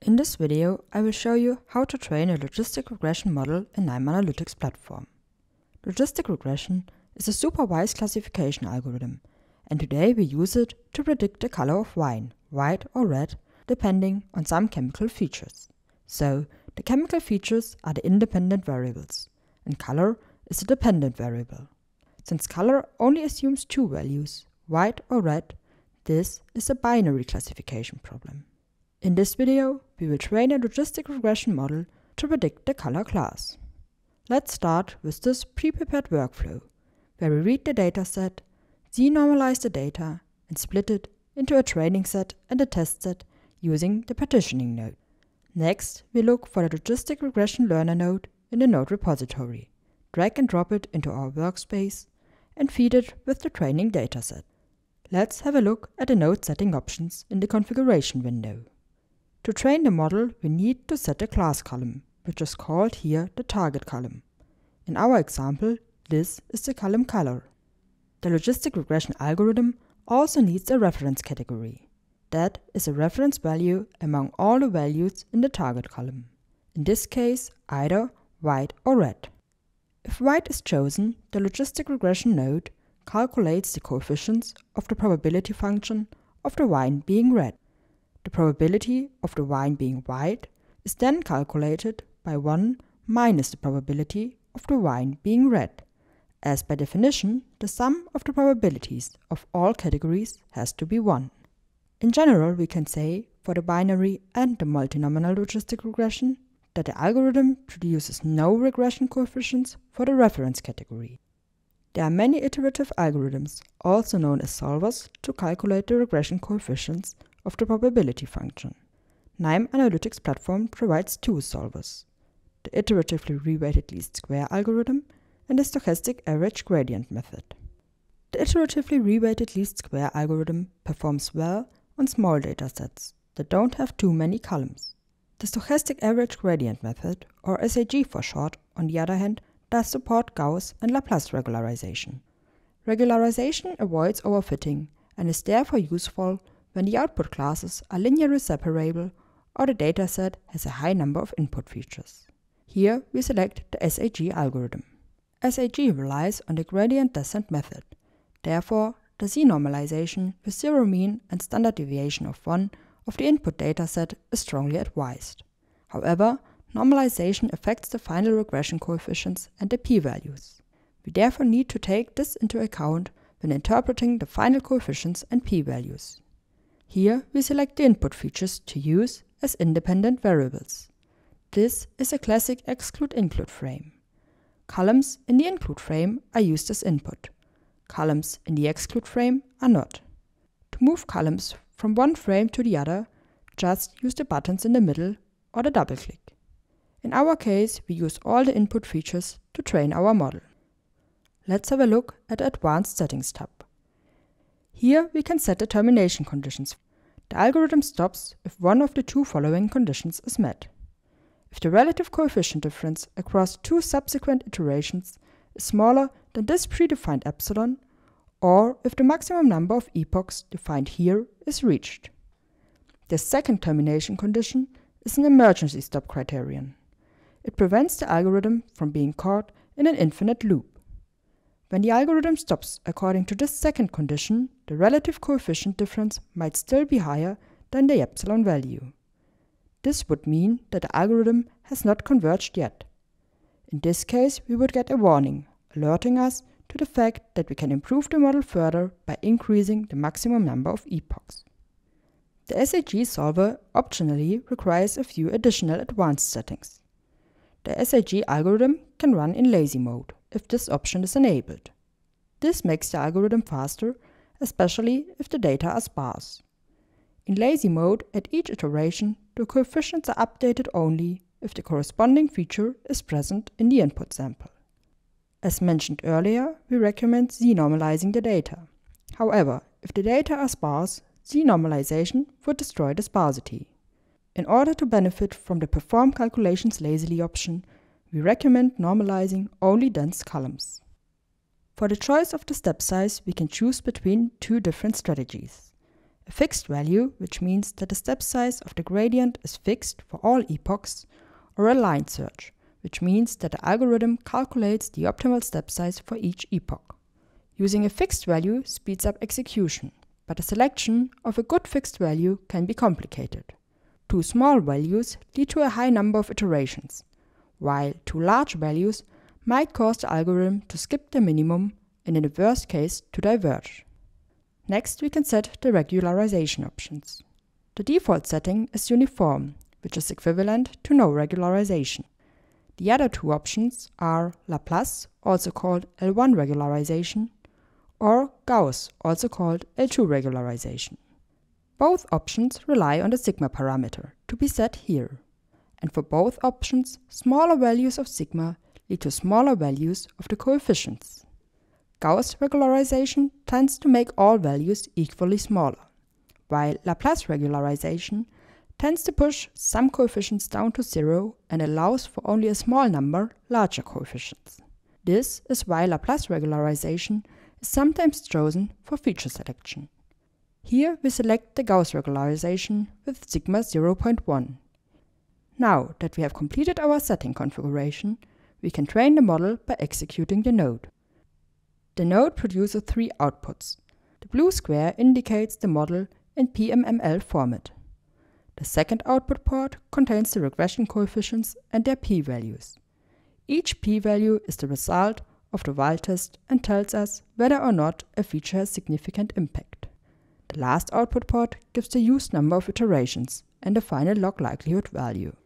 In this video, I will show you how to train a logistic regression model in NIME Analytics platform. Logistic regression is a supervised classification algorithm, and today we use it to predict the color of wine, white or red, depending on some chemical features. So, the chemical features are the independent variables, and color is the dependent variable. Since color only assumes two values, white or red, this is a binary classification problem. In this video, we will train a logistic regression model to predict the color class. Let's start with this pre-prepared workflow, where we read the dataset, denormalize the data, and split it into a training set and a test set using the partitioning node. Next, we look for the logistic regression learner node in the node repository, drag and drop it into our workspace, and feed it with the training dataset. Let's have a look at the node setting options in the configuration window. To train the model, we need to set a class column, which is called here the target column. In our example, this is the column color. The logistic regression algorithm also needs a reference category. That is a reference value among all the values in the target column. In this case, either white or red. If white is chosen, the logistic regression node calculates the coefficients of the probability function of the wine being red. The probability of the wine being white is then calculated by 1 minus the probability of the wine being red, as by definition the sum of the probabilities of all categories has to be 1. In general, we can say for the binary and the multinomial logistic regression that the algorithm produces no regression coefficients for the reference category. There are many iterative algorithms, also known as solvers, to calculate the regression coefficients of the probability function. NIME Analytics platform provides two solvers, the iteratively reweighted least square algorithm and the stochastic average gradient method. The iteratively reweighted least square algorithm performs well on small datasets that don't have too many columns. The stochastic average gradient method, or SAG for short, on the other hand, does support Gauss and Laplace regularization. Regularization avoids overfitting and is therefore useful when the output classes are linearly separable or the dataset has a high number of input features. Here we select the SAG algorithm. SAG relies on the gradient descent method. Therefore, the z-normalization with zero mean and standard deviation of 1 of the input dataset is strongly advised. However, normalization affects the final regression coefficients and the p-values. We therefore need to take this into account when interpreting the final coefficients and p-values. Here we select the input features to use as independent variables. This is a classic exclude-include frame. Columns in the include frame are used as input. Columns in the exclude frame are not. To move columns from one frame to the other, just use the buttons in the middle or the double click. In our case, we use all the input features to train our model. Let's have a look at the Advanced Settings tab. Here we can set the termination conditions. The algorithm stops if one of the two following conditions is met. If the relative coefficient difference across two subsequent iterations is smaller than this predefined epsilon, or if the maximum number of epochs defined here is reached. The second termination condition is an emergency stop criterion. It prevents the algorithm from being caught in an infinite loop. When the algorithm stops according to this second condition, the relative coefficient difference might still be higher than the epsilon value. This would mean that the algorithm has not converged yet. In this case, we would get a warning, alerting us to the fact that we can improve the model further by increasing the maximum number of epochs. The SAG solver optionally requires a few additional advanced settings the SIG algorithm can run in lazy mode if this option is enabled. This makes the algorithm faster, especially if the data are sparse. In lazy mode, at each iteration, the coefficients are updated only if the corresponding feature is present in the input sample. As mentioned earlier, we recommend z-normalizing the data. However, if the data are sparse, z-normalization would destroy the sparsity. In order to benefit from the Perform Calculations Lazily option, we recommend normalizing only dense columns. For the choice of the step size, we can choose between two different strategies. A fixed value, which means that the step size of the gradient is fixed for all epochs, or a line search, which means that the algorithm calculates the optimal step size for each epoch. Using a fixed value speeds up execution, but the selection of a good fixed value can be complicated. Too small values lead to a high number of iterations, while too large values might cause the algorithm to skip the minimum and in the worst case to diverge. Next, we can set the regularization options. The default setting is uniform, which is equivalent to no regularization. The other two options are Laplace, also called L1 regularization, or Gauss, also called L2 regularization. Both options rely on the sigma parameter, to be set here. And for both options, smaller values of sigma lead to smaller values of the coefficients. Gauss regularization tends to make all values equally smaller, while Laplace regularization tends to push some coefficients down to zero and allows for only a small number larger coefficients. This is why Laplace regularization is sometimes chosen for feature selection. Here we select the Gauss regularization with sigma 0.1. Now that we have completed our setting configuration, we can train the model by executing the node. The node produces three outputs. The blue square indicates the model in PMML format. The second output port contains the regression coefficients and their p-values. Each p-value is the result of the wild test and tells us whether or not a feature has significant impact. The last output pod gives the used number of iterations and the final log likelihood value.